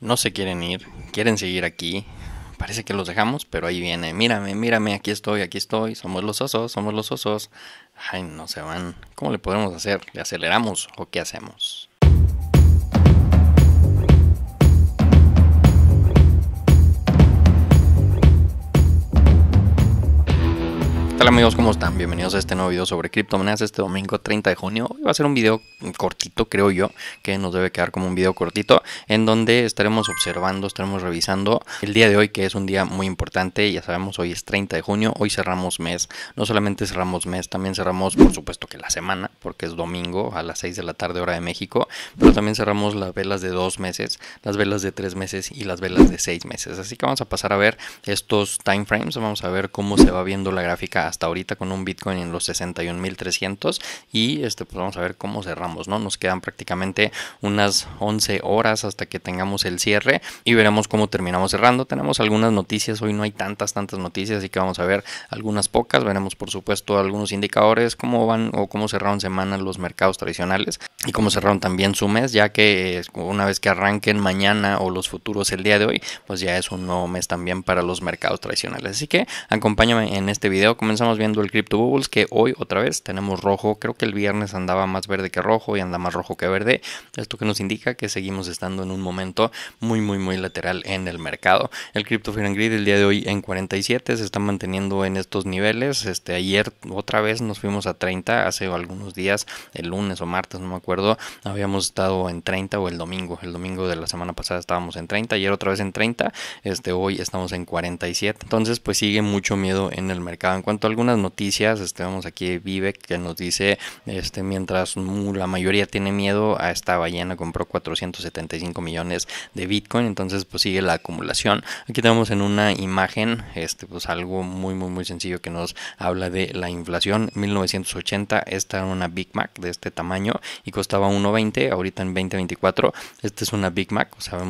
No se quieren ir, quieren seguir aquí. Parece que los dejamos, pero ahí viene. Mírame, mírame, aquí estoy, aquí estoy. Somos los osos, somos los osos. Ay, no se van. ¿Cómo le podemos hacer? ¿Le aceleramos o qué hacemos? Hola amigos? ¿Cómo están? Bienvenidos a este nuevo video sobre criptomonedas este domingo 30 de junio. va a ser un video cortito, creo yo, que nos debe quedar como un video cortito, en donde estaremos observando, estaremos revisando el día de hoy, que es un día muy importante. Ya sabemos, hoy es 30 de junio, hoy cerramos mes. No solamente cerramos mes, también cerramos, por supuesto, que la semana, porque es domingo a las 6 de la tarde hora de México, pero también cerramos las velas de dos meses, las velas de tres meses y las velas de seis meses. Así que vamos a pasar a ver estos timeframes vamos a ver cómo se va viendo la gráfica hasta ahorita con un Bitcoin en los 61.300 y este pues vamos a ver cómo cerramos, ¿no? Nos quedan prácticamente unas 11 horas hasta que tengamos el cierre y veremos cómo terminamos cerrando. Tenemos algunas noticias, hoy no hay tantas, tantas noticias, así que vamos a ver algunas pocas, veremos por supuesto algunos indicadores, cómo van o cómo cerraron semanas los mercados tradicionales y cómo cerraron también su mes, ya que eh, una vez que arranquen mañana o los futuros el día de hoy, pues ya es un nuevo mes también para los mercados tradicionales. Así que acompáñame en este video. Comenzamos viendo el Crypto Bubbles, que hoy otra vez tenemos rojo. Creo que el viernes andaba más verde que rojo y anda más rojo que verde. Esto que nos indica que seguimos estando en un momento muy, muy, muy lateral en el mercado. El Crypto Fear el día de hoy en 47 se está manteniendo en estos niveles. Este, ayer otra vez nos fuimos a 30, hace algunos días, el lunes o martes, no me acuerdo habíamos estado en 30 o el domingo, el domingo de la semana pasada estábamos en 30, ayer otra vez en 30, este hoy estamos en 47. Entonces, pues sigue mucho miedo en el mercado. En cuanto a algunas noticias, este vamos aquí vive que nos dice este mientras la mayoría tiene miedo a esta ballena compró 475 millones de Bitcoin, entonces pues sigue la acumulación. Aquí tenemos en una imagen este pues algo muy muy muy sencillo que nos habla de la inflación 1980 esta era una Big Mac de este tamaño y costaba 1.20, ahorita en 20.24. Este es una Big Mac, o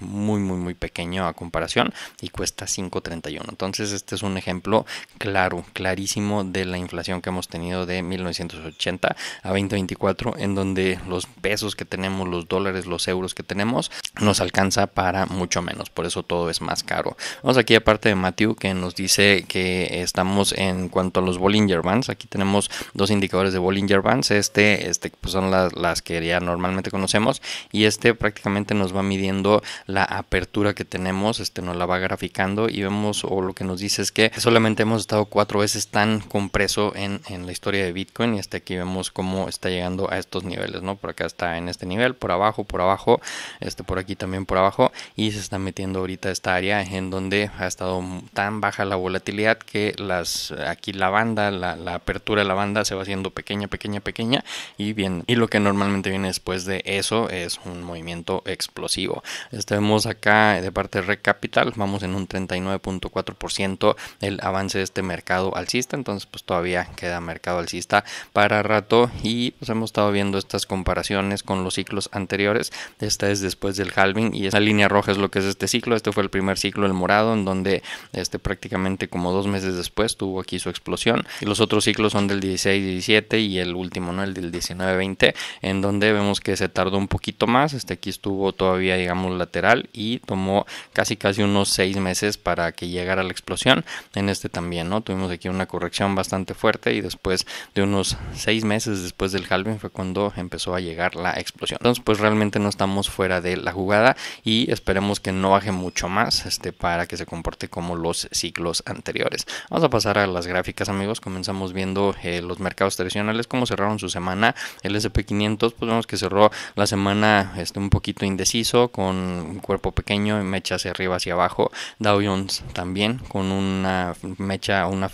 muy, muy, muy pequeño a comparación y cuesta 5.31. Entonces, este es un ejemplo claro, clarísimo de la inflación que hemos tenido de 1980 a 2024, en donde los pesos que tenemos, los dólares, los euros que tenemos, nos alcanza para mucho menos. Por eso todo es más caro. Vamos aquí aparte de Matthew que nos dice que estamos en cuanto a los Bollinger Bands. Aquí tenemos dos indicadores de Bollinger Bands. Este, este pues son las, las que ya normalmente conocemos y este prácticamente nos va midiendo la apertura que tenemos, este nos la va graficando y vemos o lo que nos dice es que solamente hemos estado cuatro veces tan compreso en, la historia de Bitcoin y este aquí vemos cómo está llegando a estos niveles, ¿no? Por acá está en este nivel, por abajo, por abajo, este por aquí también por abajo y se está metiendo ahorita esta área en donde ha estado tan baja la volatilidad que las aquí la banda, la, la apertura de la banda se va haciendo pequeña, pequeña, pequeña y bien, y lo que normalmente viene después de eso es un movimiento explosivo. Estamos acá de parte de Red Capital, vamos en un 39.4% el avance de este mercado alcista, entonces pues todavía queda mercado alcista para rato y pues hemos estado viendo estas comparaciones con los ciclos anteriores. Esta es después del halving y esa línea roja es lo que es este ciclo. Este fue el primer ciclo, el morado, en donde este prácticamente como dos meses después tuvo aquí su explosión. Y los otros ciclos son del 16-17 y el último, ¿no? El del 19-20 en donde vemos que se tardó un poquito más, este aquí estuvo todavía digamos lateral y tomó casi casi unos 6 meses para que llegara la explosión, en este también, ¿no? Tuvimos aquí una corrección bastante fuerte y después de unos 6 meses después del halving fue cuando empezó a llegar la explosión. Entonces pues realmente no estamos fuera de la jugada y esperemos que no baje mucho más este, para que se comporte como los ciclos anteriores. Vamos a pasar a las gráficas amigos, comenzamos viendo eh, los mercados tradicionales, cómo cerraron su semana, el SP500 entonces pues vemos que cerró la semana este, un poquito indeciso, con un cuerpo pequeño, y mecha hacia arriba, hacia abajo. Dow Jones también, con una mecha, una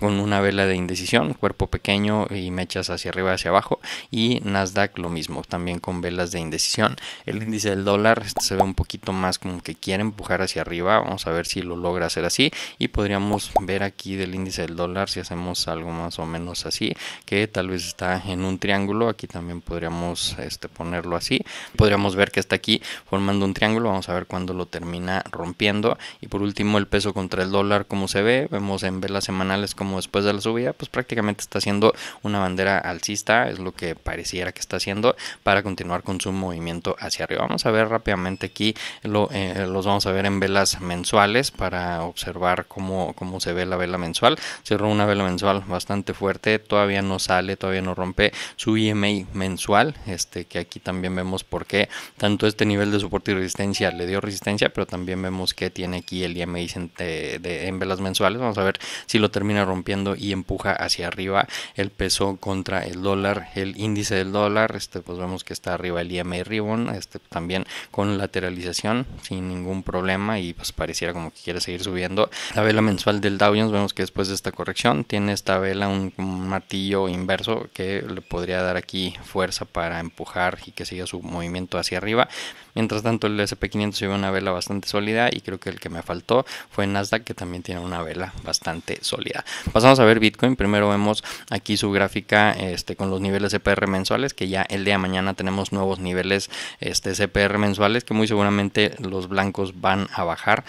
con una vela de indecisión, cuerpo pequeño y mechas hacia arriba, hacia abajo. Y Nasdaq lo mismo, también con velas de indecisión. El índice del dólar este, se ve un poquito más como que quiere empujar hacia arriba. Vamos a ver si lo logra hacer así. Y podríamos ver aquí del índice del dólar si hacemos algo más o menos así, que tal vez está en un triángulo. Aquí también podríamos este, ponerlo así. Podríamos ver que está aquí formando un triángulo, vamos a ver cuándo lo termina rompiendo. Y por último el peso contra el dólar, como se ve, vemos en velas semanales como después de la subida, pues prácticamente está haciendo una bandera alcista, es lo que pareciera que está haciendo para continuar con su movimiento hacia arriba. Vamos a ver rápidamente aquí, eh, los vamos a ver en velas mensuales para observar cómo, cómo se ve la vela mensual. Cerró una vela mensual bastante fuerte, todavía no sale, todavía no rompe su IMI e mensual mensual, este, que aquí también vemos por qué tanto este nivel de soporte y resistencia le dio resistencia, pero también vemos que tiene aquí el IMI e eh, en velas mensuales. Vamos a ver si lo termina rompiendo y empuja hacia arriba el peso contra el dólar, el índice del dólar, este, pues vemos que está arriba el IMI e Ribbon, este, también con lateralización sin ningún problema y pues pareciera como que quiere seguir subiendo. La vela mensual del Dow Jones vemos que después de esta corrección tiene esta vela un martillo inverso que le podría dar aquí fuerza para empujar y que siga su movimiento hacia arriba. Mientras tanto el SP500 lleva una vela bastante sólida y creo que el que me faltó fue Nasdaq que también tiene una vela bastante sólida. Pasamos a ver Bitcoin. Primero vemos aquí su gráfica este, con los niveles CPR mensuales que ya el día de mañana tenemos nuevos niveles este, CPR mensuales que muy seguramente los blancos van a bajar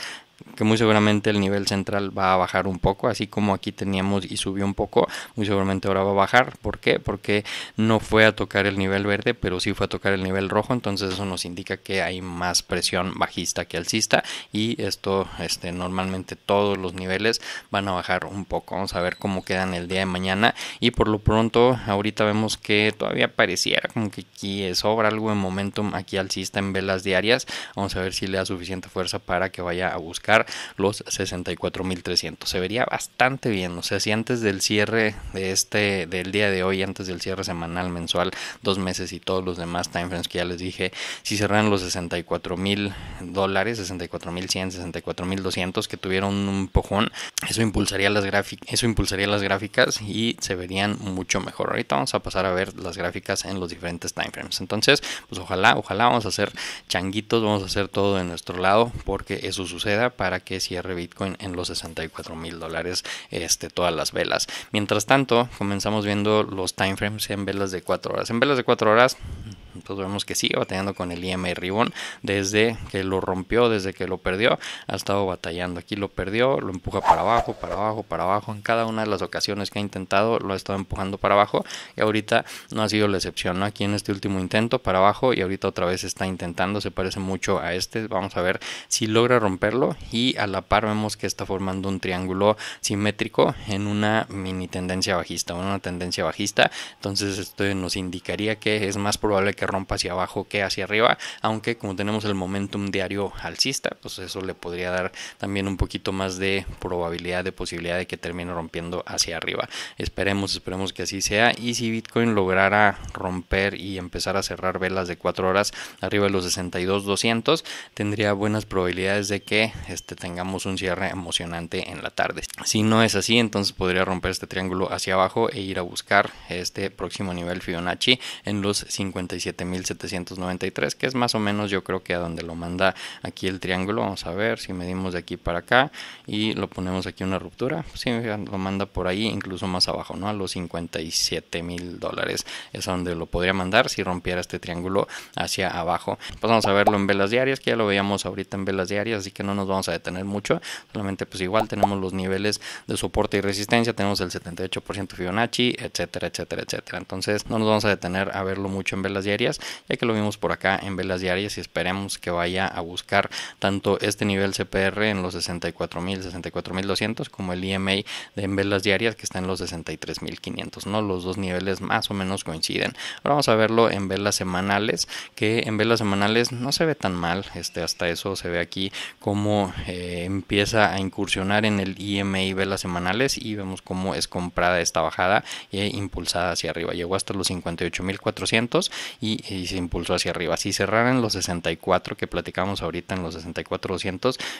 que muy seguramente el nivel central va a bajar un poco, así como aquí teníamos y subió un poco, muy seguramente ahora va a bajar. ¿Por qué? Porque no fue a tocar el nivel verde, pero sí fue a tocar el nivel rojo, entonces eso nos indica que hay más presión bajista que alcista y esto este, normalmente todos los niveles van a bajar un poco. Vamos a ver cómo quedan el día de mañana y por lo pronto ahorita vemos que todavía pareciera como que aquí sobra algo de momentum aquí alcista en velas diarias. Vamos a ver si le da suficiente fuerza para que vaya a buscar los 64.300. Se vería bastante bien, o sea, si antes del cierre de este, del día de hoy, antes del cierre semanal, mensual, dos meses y todos los demás timeframes que ya les dije, si cerraran los 64.000 dólares, 64.100, 64.200 que tuvieron un pojón, eso impulsaría las gráficas, eso impulsaría las gráficas y se verían mucho mejor. Ahorita vamos a pasar a ver las gráficas en los diferentes timeframes. Entonces, pues ojalá, ojalá vamos a hacer changuitos, vamos a hacer todo de nuestro lado porque eso suceda, para que cierre Bitcoin en los 64 mil dólares este, todas las velas. Mientras tanto, comenzamos viendo los timeframes en velas de 4 horas. En velas de 4 horas entonces vemos que sigue batallando con el IM Ribón desde que lo rompió, desde que lo perdió, ha estado batallando. Aquí lo perdió, lo empuja para abajo, para abajo, para abajo. En cada una de las ocasiones que ha intentado lo ha estado empujando para abajo y ahorita no ha sido la excepción. ¿no? Aquí en este último intento para abajo y ahorita otra vez está intentando, se parece mucho a este. Vamos a ver si logra romperlo y a la par vemos que está formando un triángulo simétrico en una mini tendencia bajista, una tendencia bajista. Entonces esto nos indicaría que es más probable que rompa hacia abajo que hacia arriba, aunque como tenemos el momentum diario alcista, pues eso le podría dar también un poquito más de probabilidad, de posibilidad de que termine rompiendo hacia arriba. Esperemos, esperemos que así sea. Y si Bitcoin lograra romper y empezar a cerrar velas de 4 horas arriba de los 62,200, tendría buenas probabilidades de que este, tengamos un cierre emocionante en la tarde. Si no es así, entonces podría romper este triángulo hacia abajo e ir a buscar este próximo nivel Fibonacci en los 57 7793, que es más o menos yo creo que a donde lo manda aquí el triángulo. Vamos a ver si medimos de aquí para acá y lo ponemos aquí una ruptura. si lo manda por ahí, incluso más abajo, ¿no? A los 57 mil dólares es a donde lo podría mandar si rompiera este triángulo hacia abajo. Pues vamos a verlo en velas diarias, que ya lo veíamos ahorita en velas diarias, así que no nos vamos a detener mucho. Solamente pues igual tenemos los niveles de soporte y resistencia, tenemos el 78% Fibonacci, etcétera, etcétera, etcétera. Entonces no nos vamos a detener a verlo mucho en velas diarias ya que lo vimos por acá en velas diarias y esperemos que vaya a buscar tanto este nivel CPR en los 64.000, 64.200 como el IMA de en velas diarias que está en los 63.500, ¿no? Los dos niveles más o menos coinciden. Ahora vamos a verlo en velas semanales, que en velas semanales no se ve tan mal, este, hasta eso se ve aquí como eh, empieza a incursionar en el IMA velas semanales y vemos cómo es comprada esta bajada e impulsada hacia arriba. Llegó hasta los 58.400 y y, se impulsó hacia arriba. Si cerraran los 64 que platicamos ahorita en los 64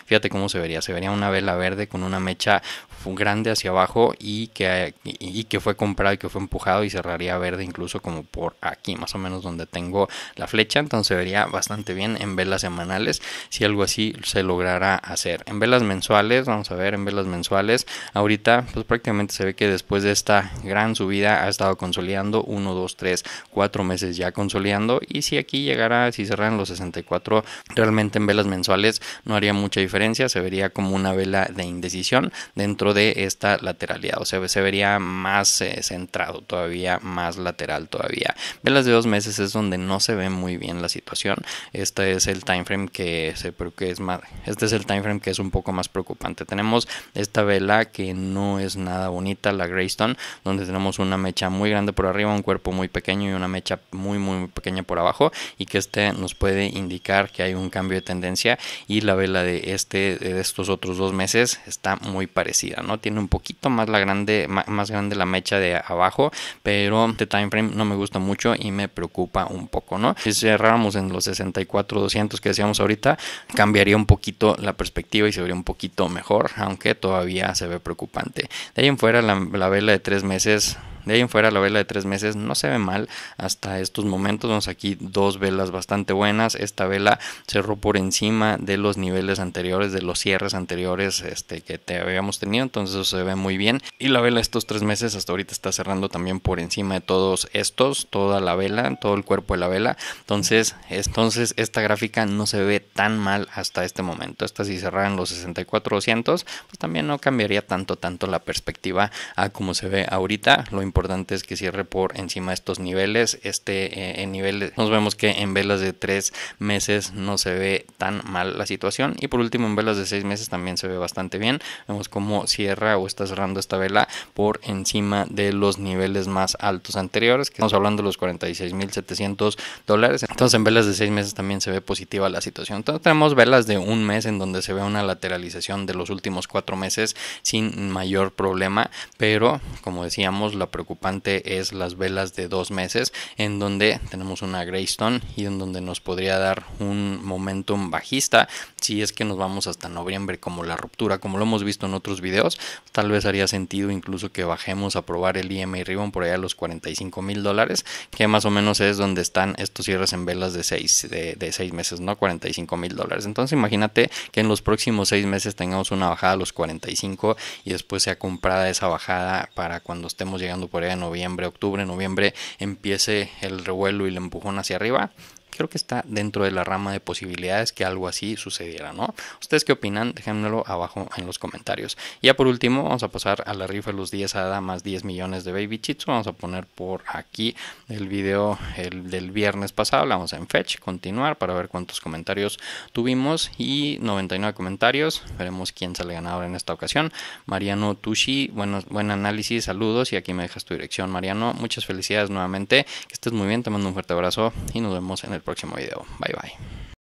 fíjate cómo se vería. Se vería una vela verde con una mecha grande hacia abajo y que, y, que fue comprado y que fue empujado y cerraría verde incluso como por aquí, más o menos donde tengo la flecha. Entonces se vería bastante bien en velas semanales si algo así se lograra hacer. En velas mensuales, vamos a ver, en velas mensuales, ahorita pues prácticamente se ve que después de esta gran subida ha estado consolidando 1, 2, 3, 4 meses ya consolidando y si aquí llegara, si cerraran los 64, realmente en velas mensuales no haría mucha diferencia, se vería como una vela de indecisión dentro de esta lateralidad, o sea, se vería más eh, centrado todavía, más lateral todavía. Velas de dos meses es donde no se ve muy bien la situación, este es el time frame que se que es más, este es el time frame que es un poco más preocupante. Tenemos esta vela que no es nada bonita, la Greystone, donde tenemos una mecha muy grande por arriba, un cuerpo muy pequeño y una mecha muy muy pequeña por abajo y que este nos puede indicar que hay un cambio de tendencia y la vela de este de estos otros dos meses está muy parecida, ¿no? Tiene un poquito más la grande más grande la mecha de abajo, pero este time frame no me gusta mucho y me preocupa un poco, ¿no? Si cerramos en los 64 200 que decíamos ahorita, cambiaría un poquito la perspectiva y se vería un poquito mejor, aunque todavía se ve preocupante. De ahí en fuera la, la vela de tres meses de ahí en fuera la vela de tres meses no se ve mal hasta estos momentos. vamos aquí dos velas bastante buenas. Esta vela cerró por encima de los niveles anteriores, de los cierres anteriores este, que te habíamos tenido. Entonces eso se ve muy bien. Y la vela estos tres meses hasta ahorita está cerrando también por encima de todos estos. Toda la vela, todo el cuerpo de la vela. Entonces, entonces esta gráfica no se ve tan mal hasta este momento. Esta si cerraran los 6400, pues también no cambiaría tanto, tanto la perspectiva a como se ve ahorita. Lo importante es que cierre por encima de estos niveles. Este eh, en niveles, nos vemos que en velas de 3 meses no se ve tan mal la situación. Y por último, en velas de seis meses también se ve bastante bien. Vemos cómo cierra o está cerrando esta vela por encima de los niveles más altos anteriores, que estamos hablando de los 46.700 dólares. Entonces, en velas de seis meses también se ve positiva la situación. Entonces, tenemos velas de un mes en donde se ve una lateralización de los últimos 4 meses sin mayor problema, pero como decíamos, la preocupante es las velas de dos meses, en donde tenemos una Greystone y en donde nos podría dar un momentum bajista. Si es que nos vamos hasta noviembre como la ruptura, como lo hemos visto en otros videos, tal vez haría sentido incluso que bajemos a probar el y e Ribbon por allá a los 45 mil dólares, que más o menos es donde están estos cierres en velas de 6 de, seis meses, ¿no? 45 mil dólares. Entonces imagínate que en los próximos seis meses tengamos una bajada a los 45 y después sea comprada esa bajada para cuando estemos llegando por ahí de noviembre, octubre, noviembre empiece el revuelo y el empujón hacia arriba, creo que está dentro de la rama de posibilidades que algo así sucediera, ¿no? ¿Ustedes qué opinan? Déjenmelo abajo en los comentarios. Y ya por último, vamos a pasar a la rifa de los 10 a más 10 millones de Baby Chitsu. Vamos a poner por aquí el video del viernes pasado. Vamos vamos en Fetch, continuar para ver cuántos comentarios tuvimos y 99 comentarios. Veremos quién sale ganador en esta ocasión. Mariano Tushi, bueno, buen análisis, saludos y aquí me dejas tu dirección, Mariano. Muchas felicidades nuevamente. Que estés muy bien, te mando un fuerte abrazo y nos vemos en el próximo próximo video. Bye bye.